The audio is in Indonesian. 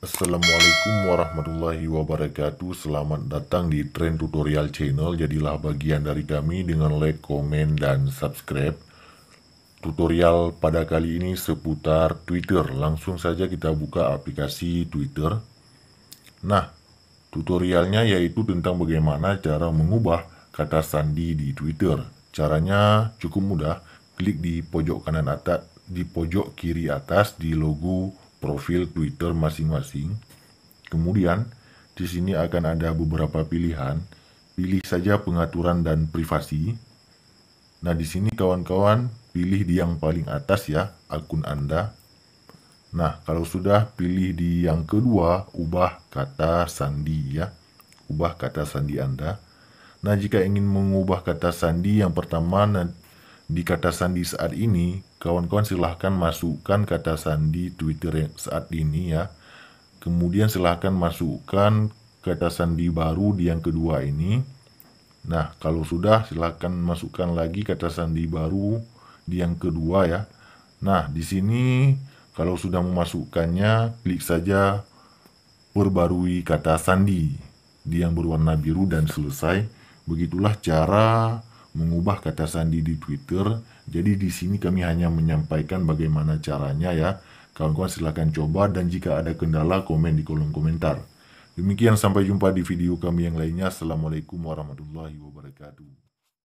Assalamualaikum warahmatullahi wabarakatuh Selamat datang di Trend Tutorial Channel Jadilah bagian dari kami dengan like, komen, dan subscribe Tutorial pada kali ini seputar Twitter Langsung saja kita buka aplikasi Twitter Nah, tutorialnya yaitu tentang bagaimana cara mengubah kata sandi di Twitter Caranya cukup mudah Klik di pojok kanan atas, di pojok kiri atas di logo profil Twitter masing-masing. Kemudian, di sini akan ada beberapa pilihan. Pilih saja pengaturan dan privasi. Nah, di sini kawan-kawan pilih di yang paling atas ya, akun Anda. Nah, kalau sudah pilih di yang kedua, ubah kata sandi ya. Ubah kata sandi Anda. Nah, jika ingin mengubah kata sandi yang pertama nah, di kata sandi saat ini, Kawan-kawan silahkan masukkan kata sandi Twitter saat ini ya. Kemudian silahkan masukkan kata sandi baru di yang kedua ini. Nah, kalau sudah silahkan masukkan lagi kata sandi baru di yang kedua ya. Nah, di sini kalau sudah memasukkannya, klik saja perbarui kata sandi di yang berwarna biru dan selesai. Begitulah cara mengubah kata sandi di Twitter. Jadi di sini kami hanya menyampaikan bagaimana caranya ya. Kawan-kawan silahkan coba dan jika ada kendala komen di kolom komentar. Demikian sampai jumpa di video kami yang lainnya. Assalamualaikum warahmatullahi wabarakatuh.